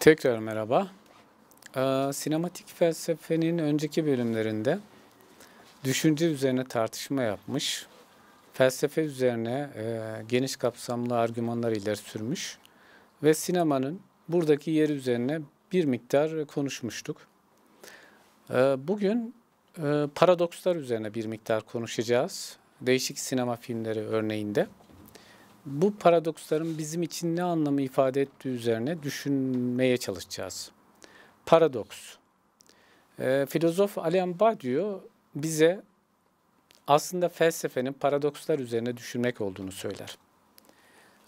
Tekrar merhaba. Ee, sinematik felsefenin önceki bölümlerinde düşünce üzerine tartışma yapmış, felsefe üzerine e, geniş kapsamlı argümanlar ileri sürmüş ve sinemanın buradaki yeri üzerine bir miktar konuşmuştuk. Ee, bugün e, paradokslar üzerine bir miktar konuşacağız. Değişik sinema filmleri örneğinde bu paradoksların bizim için ne anlamı ifade ettiği üzerine düşünmeye çalışacağız. Paradoks. E, filozof Alain Badiou bize aslında felsefenin paradokslar üzerine düşünmek olduğunu söyler.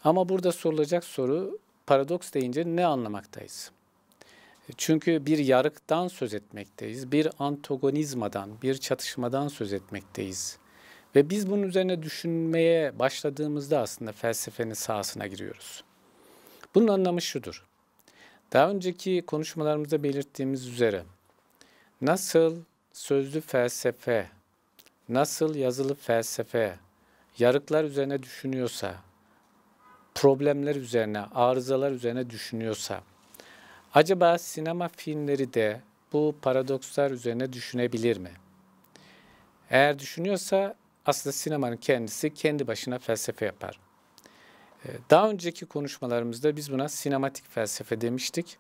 Ama burada sorulacak soru paradoks deyince ne anlamaktayız? Çünkü bir yarıktan söz etmekteyiz, bir antagonizmadan, bir çatışmadan söz etmekteyiz. Ve biz bunun üzerine düşünmeye başladığımızda aslında felsefenin sahasına giriyoruz. Bunun anlamı şudur. Daha önceki konuşmalarımızda belirttiğimiz üzere nasıl sözlü felsefe, nasıl yazılı felsefe yarıklar üzerine düşünüyorsa, problemler üzerine, arızalar üzerine düşünüyorsa, acaba sinema filmleri de bu paradokslar üzerine düşünebilir mi? Eğer düşünüyorsa aslında sinemanın kendisi kendi başına felsefe yapar. Ee, daha önceki konuşmalarımızda biz buna sinematik felsefe demiştik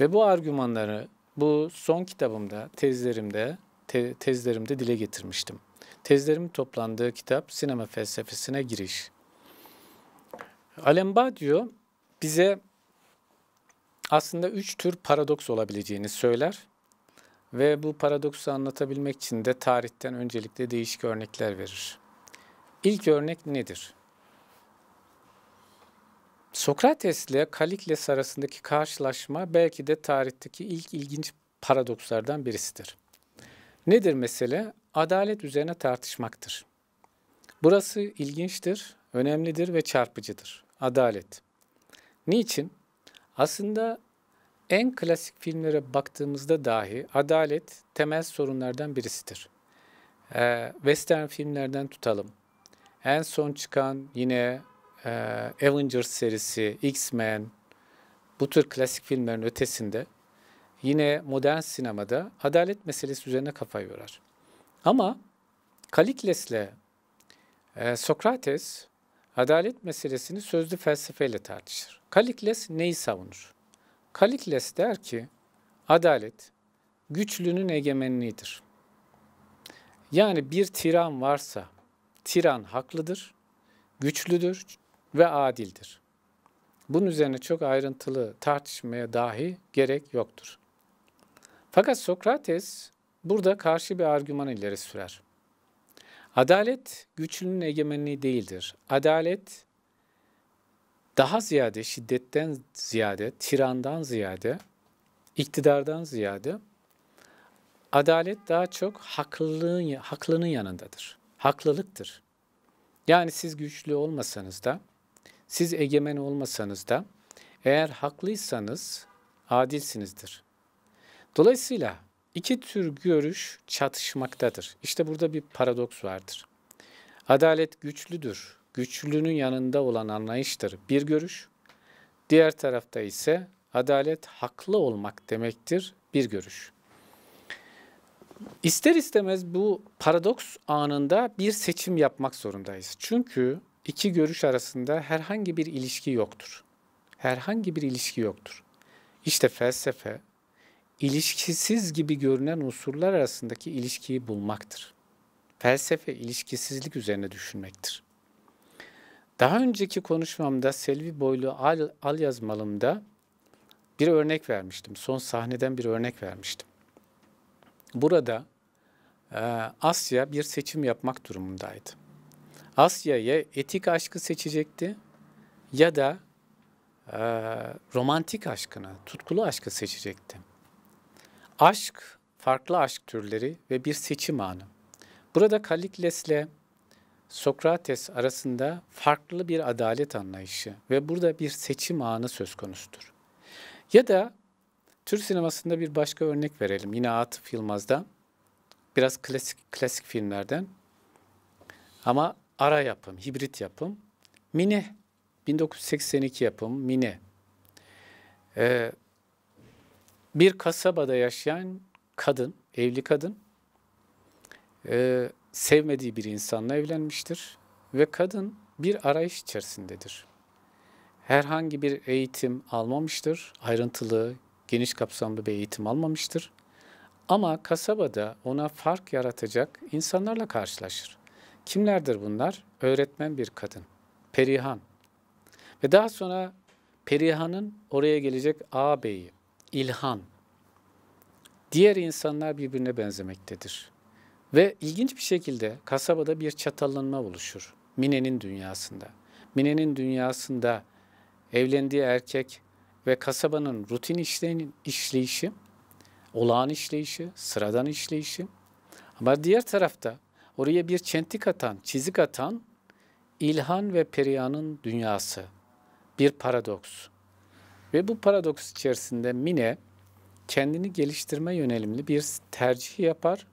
ve bu argümanları bu son kitabımda, tezlerimde, te, tezlerimde dile getirmiştim. Tezlerimin toplandığı kitap Sinema Felsefesine Giriş. Alemba diyor bize aslında üç tür paradoks olabileceğini söyler ve bu paradoksu anlatabilmek için de tarihten öncelikle değişik örnekler verir. İlk örnek nedir? Sokrates ile Kalikles arasındaki karşılaşma belki de tarihteki ilk ilginç paradokslardan birisidir. Nedir mesele? Adalet üzerine tartışmaktır. Burası ilginçtir, önemlidir ve çarpıcıdır. Adalet. Niçin? Aslında en klasik filmlere baktığımızda dahi adalet temel sorunlardan birisidir. Ee, Western filmlerden tutalım. En son çıkan yine e, Avengers serisi, X-Men, bu tür klasik filmlerin ötesinde yine modern sinemada adalet meselesi üzerine kafa yorar. Ama Kalikles'le e, Sokrates adalet meselesini sözlü felsefeyle tartışır. Kalikles neyi savunur? Kalikles der ki, adalet güçlünün egemenliğidir. Yani bir tiran varsa, tiran haklıdır, güçlüdür ve adildir. Bunun üzerine çok ayrıntılı tartışmaya dahi gerek yoktur. Fakat Sokrates burada karşı bir argüman ileri sürer. Adalet güçlünün egemenliği değildir. Adalet daha ziyade şiddetten ziyade, tirandan ziyade, iktidardan ziyade adalet daha çok haklılığın, haklının yanındadır. Haklılıktır. Yani siz güçlü olmasanız da, siz egemen olmasanız da eğer haklıysanız adilsinizdir. Dolayısıyla iki tür görüş çatışmaktadır. İşte burada bir paradoks vardır. Adalet güçlüdür, güçlünün yanında olan anlayıştır bir görüş. Diğer tarafta ise adalet haklı olmak demektir bir görüş. İster istemez bu paradoks anında bir seçim yapmak zorundayız. Çünkü iki görüş arasında herhangi bir ilişki yoktur. Herhangi bir ilişki yoktur. İşte felsefe ilişkisiz gibi görünen unsurlar arasındaki ilişkiyi bulmaktır. Felsefe ilişkisizlik üzerine düşünmektir. Daha önceki konuşmamda Selvi Boylu al, al yazmalımda bir örnek vermiştim. Son sahneden bir örnek vermiştim. Burada e, Asya bir seçim yapmak durumundaydı. Asya ya etik aşkı seçecekti ya da e, romantik aşkını, tutkulu aşkı seçecekti. Aşk, farklı aşk türleri ve bir seçim anı. Burada Kalikles'le Sokrates arasında farklı bir adalet anlayışı ve burada bir seçim anı söz konusudur. Ya da Türk sinemasında bir başka örnek verelim. Yine Atıf Yılmaz'dan, biraz klasik, klasik filmlerden ama ara yapım, hibrit yapım. Mine, 1982 yapım Mine. Ee, bir kasabada yaşayan kadın, evli kadın. Ee, sevmediği bir insanla evlenmiştir ve kadın bir arayış içerisindedir. Herhangi bir eğitim almamıştır, ayrıntılı, geniş kapsamlı bir eğitim almamıştır. Ama kasabada ona fark yaratacak insanlarla karşılaşır. Kimlerdir bunlar? Öğretmen bir kadın, Perihan. Ve daha sonra Perihan'ın oraya gelecek ağabeyi, İlhan. Diğer insanlar birbirine benzemektedir. Ve ilginç bir şekilde kasabada bir çatallanma oluşur. Mine'nin dünyasında. Mine'nin dünyasında evlendiği erkek ve kasabanın rutin işleyin, işleyişi, olağan işleyişi, sıradan işleyişi. Ama diğer tarafta oraya bir çentik atan, çizik atan İlhan ve Perihan'ın dünyası. Bir paradoks. Ve bu paradoks içerisinde Mine kendini geliştirme yönelimli bir tercih yapar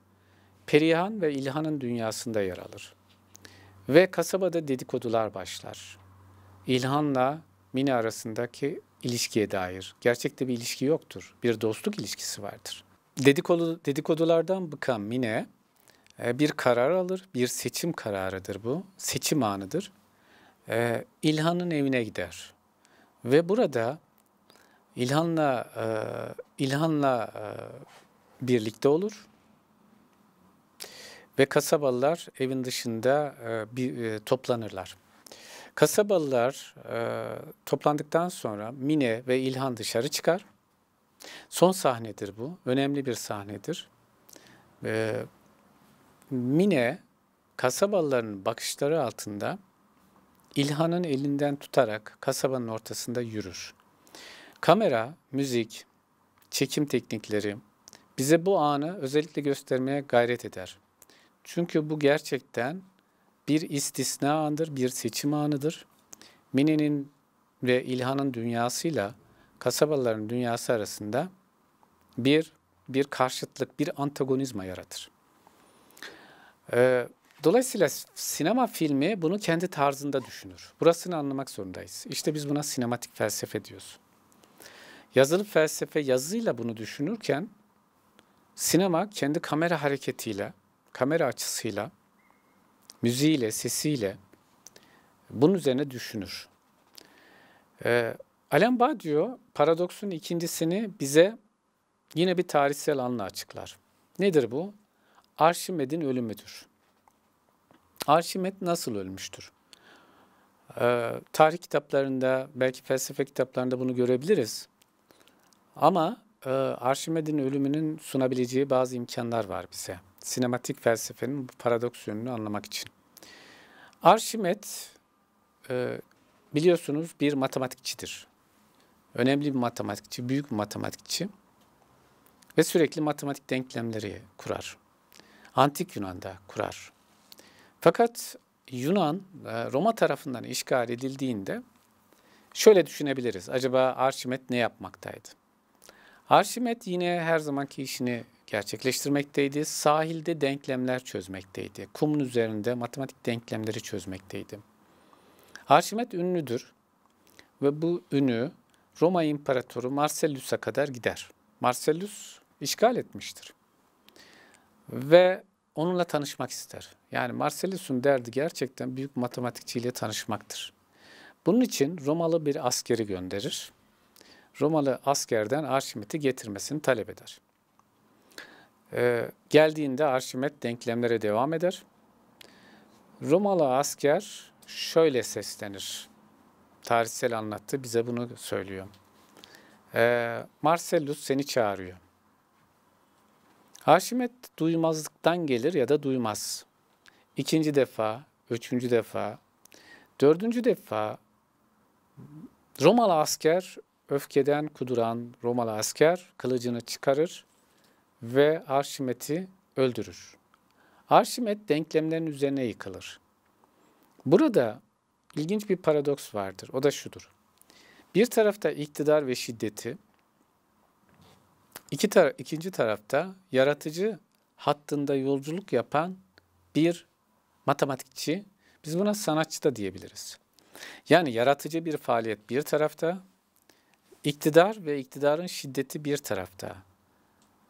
Perihan ve İlhan'ın dünyasında yer alır. Ve kasabada dedikodular başlar. İlhan'la Mine arasındaki ilişkiye dair. Gerçekte bir ilişki yoktur. Bir dostluk ilişkisi vardır. Dedikodu, dedikodulardan bıkan Mine e, bir karar alır. Bir seçim kararıdır bu. Seçim anıdır. E, İlhan'ın evine gider. Ve burada İlhan'la e, İlhan'la birlikte olur ve kasabalılar evin dışında e, bir e, toplanırlar. Kasabalılar e, toplandıktan sonra Mine ve İlhan dışarı çıkar. Son sahnedir bu. Önemli bir sahnedir. E, Mine kasabalıların bakışları altında İlhan'ın elinden tutarak kasabanın ortasında yürür. Kamera, müzik, çekim teknikleri bize bu anı özellikle göstermeye gayret eder. Çünkü bu gerçekten bir istisna andır, bir seçim anıdır. Mine'nin ve İlhan'ın dünyasıyla kasabaların dünyası arasında bir bir karşıtlık, bir antagonizma yaratır. Ee, dolayısıyla sinema filmi bunu kendi tarzında düşünür. Burasını anlamak zorundayız. İşte biz buna sinematik felsefe diyoruz. Yazılı felsefe yazıyla bunu düşünürken sinema kendi kamera hareketiyle, kamera açısıyla, müziğiyle, sesiyle bunun üzerine düşünür. E, Alain Badiou paradoksun ikincisini bize yine bir tarihsel anla açıklar. Nedir bu? Arşimed'in ölümüdür. Arşimed nasıl ölmüştür? Ee, tarih kitaplarında, belki felsefe kitaplarında bunu görebiliriz. Ama e, Arşimed'in ölümünün sunabileceği bazı imkanlar var bize sinematik felsefenin bu paradoks yönünü anlamak için. Arşimet e, biliyorsunuz bir matematikçidir. Önemli bir matematikçi, büyük bir matematikçi ve sürekli matematik denklemleri kurar. Antik Yunan'da kurar. Fakat Yunan e, Roma tarafından işgal edildiğinde şöyle düşünebiliriz. Acaba Arşimet ne yapmaktaydı? Arşimet yine her zamanki işini gerçekleştirmekteydi. Sahilde denklemler çözmekteydi. Kumun üzerinde matematik denklemleri çözmekteydi. Arşimet ünlüdür ve bu ünü Roma İmparatoru Marcellus'a kadar gider. Marcellus işgal etmiştir. Ve onunla tanışmak ister. Yani Marcellus'un derdi gerçekten büyük matematikçiyle tanışmaktır. Bunun için Romalı bir askeri gönderir. Romalı askerden Arşimet'i getirmesini talep eder. Ee, geldiğinde Arşimet denklemlere devam eder. Romalı asker şöyle seslenir. Tarihsel anlattı bize bunu söylüyor. Ee, Marcellus seni çağırıyor. Arşimet duymazlıktan gelir ya da duymaz. İkinci defa, üçüncü defa, dördüncü defa Romalı asker öfkeden kuduran Romalı asker kılıcını çıkarır ve Arşimet'i öldürür. Arşimet denklemlerin üzerine yıkılır. Burada ilginç bir paradoks vardır. O da şudur. Bir tarafta iktidar ve şiddeti, iki tar ikinci tarafta yaratıcı hattında yolculuk yapan bir matematikçi, biz buna sanatçı da diyebiliriz. Yani yaratıcı bir faaliyet bir tarafta, iktidar ve iktidarın şiddeti bir tarafta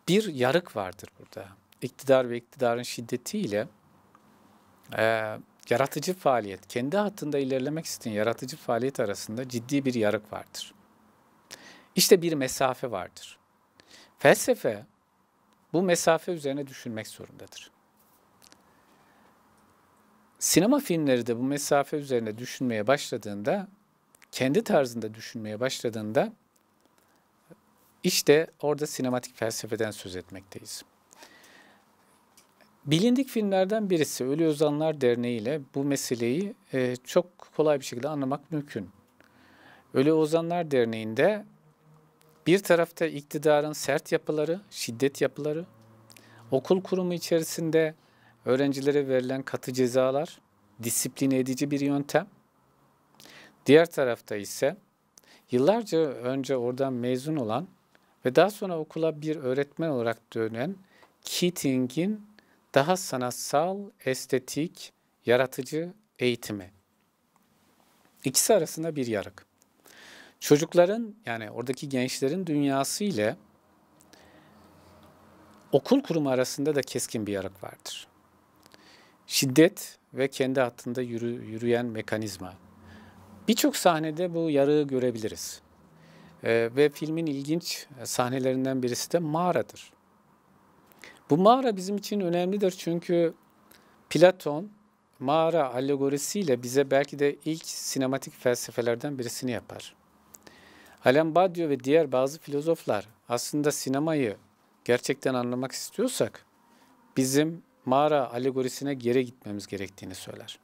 bir yarık vardır burada. İktidar ve iktidarın şiddetiyle e, yaratıcı faaliyet, kendi hattında ilerlemek isteyen yaratıcı faaliyet arasında ciddi bir yarık vardır. İşte bir mesafe vardır. Felsefe bu mesafe üzerine düşünmek zorundadır. Sinema filmleri de bu mesafe üzerine düşünmeye başladığında, kendi tarzında düşünmeye başladığında işte orada sinematik felsefeden söz etmekteyiz. Bilindik filmlerden birisi Ölü Ozanlar Derneği ile bu meseleyi e, çok kolay bir şekilde anlamak mümkün. Ölü Ozanlar Derneği'nde bir tarafta iktidarın sert yapıları, şiddet yapıları, okul kurumu içerisinde öğrencilere verilen katı cezalar, disipline edici bir yöntem. Diğer tarafta ise yıllarca önce oradan mezun olan ve daha sonra okula bir öğretmen olarak dönen Keating'in daha sanatsal, estetik, yaratıcı eğitimi. İkisi arasında bir yarık. Çocukların yani oradaki gençlerin dünyası ile okul kurumu arasında da keskin bir yarık vardır. Şiddet ve kendi hattında yürü, yürüyen mekanizma. Birçok sahnede bu yarığı görebiliriz. E, ve filmin ilginç e, sahnelerinden birisi de mağaradır. Bu mağara bizim için önemlidir çünkü Platon mağara alegorisiyle bize belki de ilk sinematik felsefelerden birisini yapar. Alain Badiou ve diğer bazı filozoflar aslında sinemayı gerçekten anlamak istiyorsak bizim mağara alegorisine geri gitmemiz gerektiğini söyler.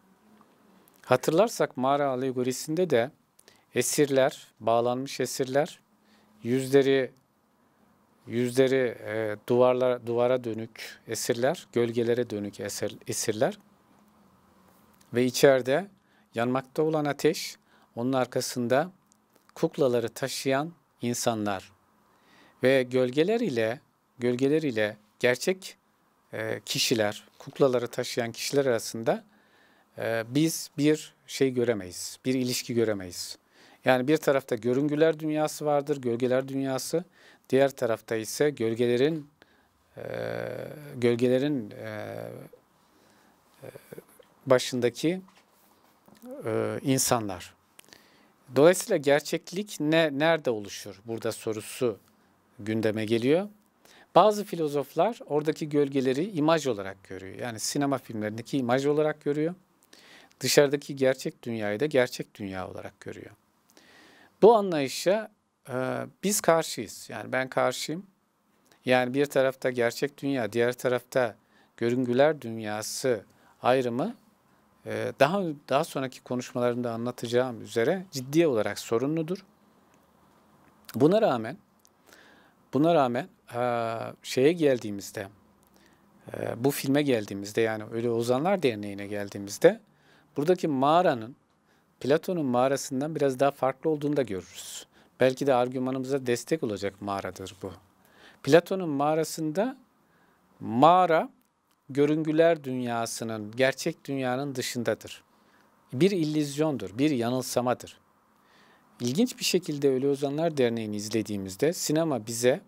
Hatırlarsak mağara alegorisinde de esirler, bağlanmış esirler yüzleri yüzleri e, duvarlara duvara dönük esirler, gölgelere dönük esir, esirler ve içeride yanmakta olan ateş, onun arkasında kuklaları taşıyan insanlar ve gölgeler ile gölgeler ile gerçek e, kişiler, kuklaları taşıyan kişiler arasında e, biz bir şey göremeyiz, bir ilişki göremeyiz. Yani bir tarafta görüngüler dünyası vardır, gölgeler dünyası. Diğer tarafta ise gölgelerin e, gölgelerin e, e, başındaki e, insanlar. Dolayısıyla gerçeklik ne nerede oluşur? Burada sorusu gündeme geliyor. Bazı filozoflar oradaki gölgeleri imaj olarak görüyor. Yani sinema filmlerindeki imaj olarak görüyor. Dışarıdaki gerçek dünyayı da gerçek dünya olarak görüyor. Bu anlayışa e, biz karşıyız. Yani ben karşıyım. Yani bir tarafta gerçek dünya, diğer tarafta görüngüler dünyası ayrımı e, daha daha sonraki konuşmalarımda anlatacağım üzere ciddi olarak sorunludur. Buna rağmen buna rağmen e, şeye geldiğimizde e, bu filme geldiğimizde yani Ölü Ozanlar Derneği'ne geldiğimizde buradaki mağaranın Platon'un mağarasından biraz daha farklı olduğunu da görürüz. Belki de argümanımıza destek olacak mağaradır bu. Platon'un mağarasında mağara görüngüler dünyasının, gerçek dünyanın dışındadır. Bir illüzyondur, bir yanılsamadır. İlginç bir şekilde Ölü Ozanlar Derneği'ni izlediğimizde sinema bize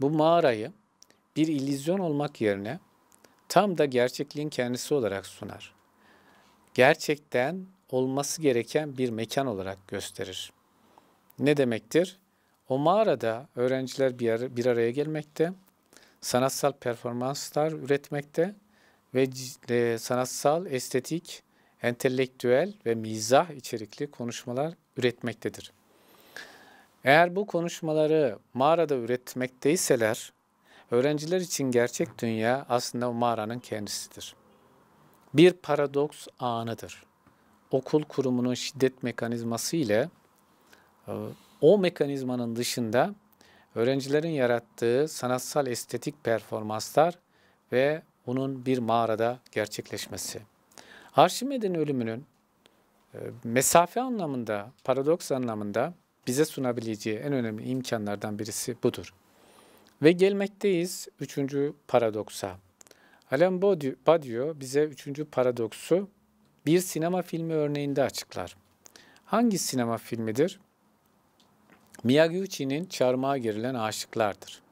bu mağarayı bir illüzyon olmak yerine tam da gerçekliğin kendisi olarak sunar. Gerçekten olması gereken bir mekan olarak gösterir. Ne demektir? O mağarada öğrenciler bir, ara, bir araya gelmekte, sanatsal performanslar üretmekte ve e, sanatsal, estetik, entelektüel ve mizah içerikli konuşmalar üretmektedir. Eğer bu konuşmaları mağarada üretmekteyseler, öğrenciler için gerçek dünya aslında o mağaranın kendisidir. Bir paradoks anıdır okul kurumunun şiddet mekanizması ile e, o mekanizmanın dışında öğrencilerin yarattığı sanatsal estetik performanslar ve bunun bir mağarada gerçekleşmesi. Arşimed'in ölümünün e, mesafe anlamında, paradoks anlamında bize sunabileceği en önemli imkanlardan birisi budur. Ve gelmekteyiz üçüncü paradoksa. Alain Badiou bize üçüncü paradoksu bir sinema filmi örneğinde açıklar. Hangi sinema filmidir? Miyaguchi'nin Çarmıha Girilen Aşıklar'dır.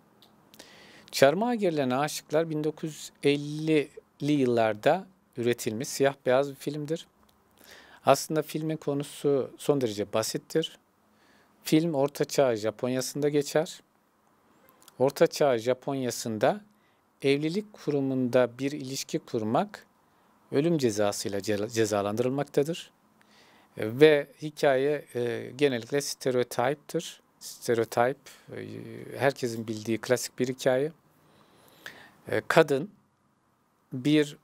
Çarmıha Girilen Aşıklar 1950'li yıllarda üretilmiş siyah beyaz bir filmdir. Aslında filmin konusu son derece basittir. Film orta çağ Japonya'sında geçer. Orta çağ Japonya'sında evlilik kurumunda bir ilişki kurmak ölüm cezasıyla cezalandırılmaktadır. E, ve hikaye e, genellikle stereotiptir. Stereotip, e, herkesin bildiği klasik bir hikaye. kadın bir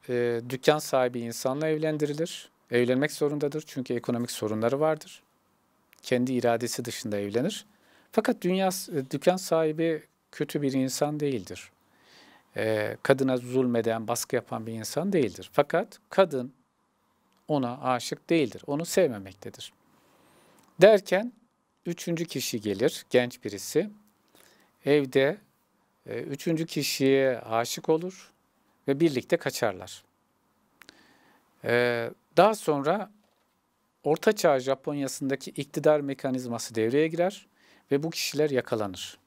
dükkan sahibi insanla evlendirilir. Evlenmek zorundadır çünkü ekonomik sorunları vardır. Kendi iradesi dışında evlenir. Fakat dünya dükkan sahibi kötü bir insan değildir e, kadına zulmeden, baskı yapan bir insan değildir. Fakat kadın ona aşık değildir, onu sevmemektedir. Derken üçüncü kişi gelir, genç birisi. Evde e, üçüncü kişiye aşık olur ve birlikte kaçarlar. E, daha sonra Orta Çağ Japonya'sındaki iktidar mekanizması devreye girer ve bu kişiler yakalanır.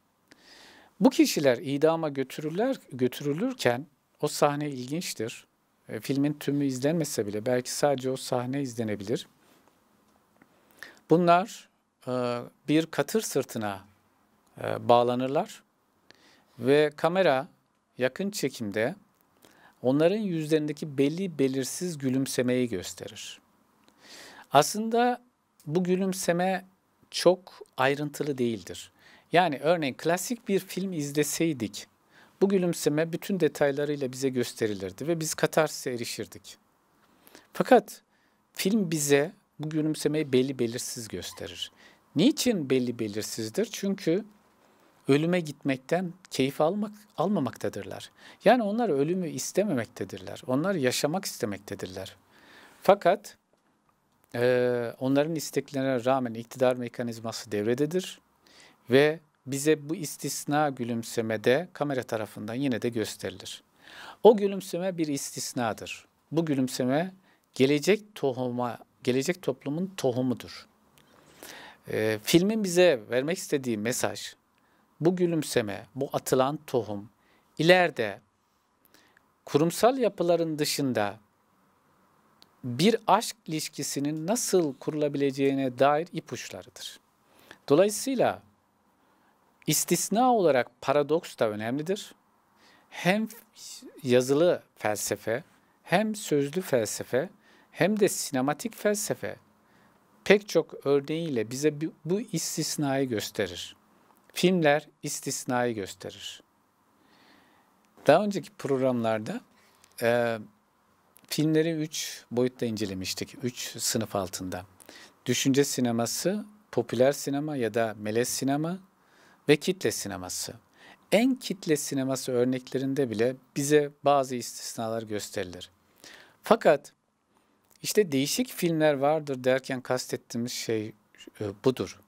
Bu kişiler idama götürürler, götürülürken o sahne ilginçtir. E, filmin tümü izlenmese bile belki sadece o sahne izlenebilir. Bunlar e, bir katır sırtına e, bağlanırlar ve kamera yakın çekimde onların yüzlerindeki belli belirsiz gülümsemeyi gösterir. Aslında bu gülümseme çok ayrıntılı değildir. Yani örneğin klasik bir film izleseydik bu gülümseme bütün detaylarıyla bize gösterilirdi ve biz katarsise erişirdik. Fakat film bize bu gülümsemeyi belli belirsiz gösterir. Niçin belli belirsizdir? Çünkü ölüme gitmekten keyif almak almamaktadırlar. Yani onlar ölümü istememektedirler. Onlar yaşamak istemektedirler. Fakat e, onların isteklerine rağmen iktidar mekanizması devrededir ve bize bu istisna gülümsemede kamera tarafından yine de gösterilir. O gülümseme bir istisnadır. Bu gülümseme gelecek tohuma, gelecek toplumun tohumudur. Ee, filmin bize vermek istediği mesaj, bu gülümseme, bu atılan tohum ileride kurumsal yapıların dışında bir aşk ilişkisinin nasıl kurulabileceğine dair ipuçlarıdır. Dolayısıyla İstisna olarak paradoks da önemlidir. Hem yazılı felsefe, hem sözlü felsefe, hem de sinematik felsefe pek çok örneğiyle bize bu istisnayı gösterir. Filmler istisnayı gösterir. Daha önceki programlarda e, filmleri üç boyutta incelemiştik, üç sınıf altında. Düşünce sineması, popüler sinema ya da melez sinema, ve kitle sineması. En kitle sineması örneklerinde bile bize bazı istisnalar gösterilir. Fakat işte değişik filmler vardır derken kastettiğimiz şey e, budur.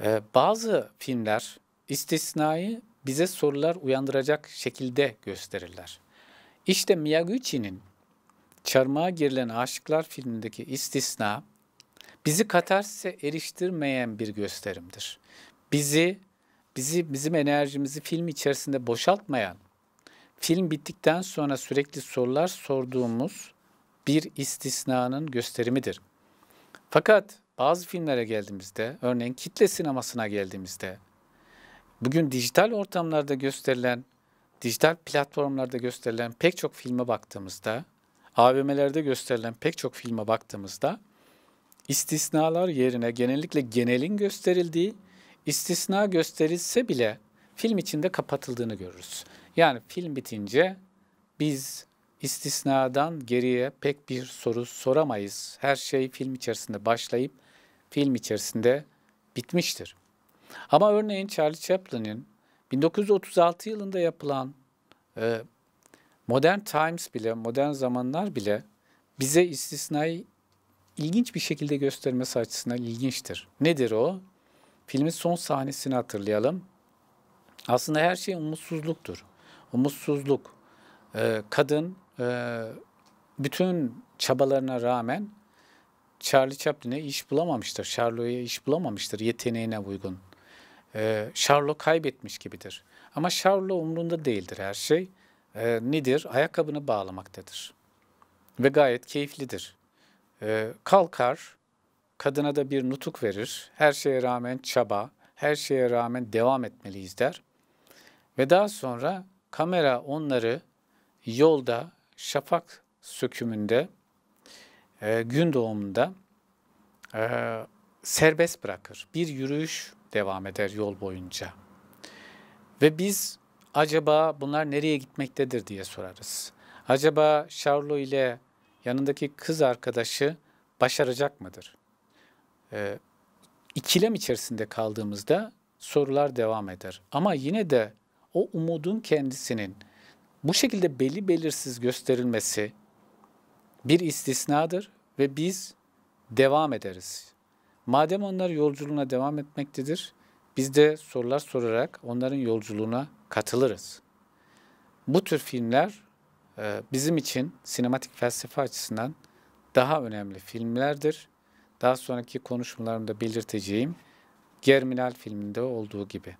E, bazı filmler istisnayı bize sorular uyandıracak şekilde gösterirler. İşte Miyaguchi'nin Çarmıha Girilen Aşıklar filmindeki istisna bizi katarsise eriştirmeyen bir gösterimdir. Bizi bizi bizim enerjimizi film içerisinde boşaltmayan, film bittikten sonra sürekli sorular sorduğumuz bir istisnanın gösterimidir. Fakat bazı filmlere geldiğimizde, örneğin kitle sinemasına geldiğimizde, bugün dijital ortamlarda gösterilen, dijital platformlarda gösterilen pek çok filme baktığımızda, AVM'lerde gösterilen pek çok filme baktığımızda istisnalar yerine genellikle genelin gösterildiği istisna gösterilse bile film içinde kapatıldığını görürüz. Yani film bitince biz istisnadan geriye pek bir soru soramayız. Her şey film içerisinde başlayıp film içerisinde bitmiştir. Ama örneğin Charlie Chaplin'in 1936 yılında yapılan e, Modern Times bile, Modern Zamanlar bile bize istisnayı ilginç bir şekilde göstermesi açısından ilginçtir. Nedir o? Filmin son sahnesini hatırlayalım. Aslında her şey umutsuzluktur. Umutsuzluk. Ee, kadın e, bütün çabalarına rağmen Charlie Chaplin'e iş bulamamıştır. Charlie'ye iş bulamamıştır yeteneğine uygun. Ee, Charlotte kaybetmiş gibidir. Ama Charlie umrunda değildir her şey. Ee, nedir? Ayakkabını bağlamaktadır. Ve gayet keyiflidir. Ee, kalkar, Kadına da bir nutuk verir. Her şeye rağmen çaba, her şeye rağmen devam etmeliyiz der. Ve daha sonra kamera onları yolda, şafak sökümünde, e, gün doğumunda e, serbest bırakır. Bir yürüyüş devam eder yol boyunca. Ve biz acaba bunlar nereye gitmektedir diye sorarız. Acaba Charlo ile yanındaki kız arkadaşı başaracak mıdır? e, ikilem içerisinde kaldığımızda sorular devam eder. Ama yine de o umudun kendisinin bu şekilde belli belirsiz gösterilmesi bir istisnadır ve biz devam ederiz. Madem onlar yolculuğuna devam etmektedir, biz de sorular sorarak onların yolculuğuna katılırız. Bu tür filmler e, bizim için sinematik felsefe açısından daha önemli filmlerdir daha sonraki konuşmalarımda belirteceğim Germinal filminde olduğu gibi.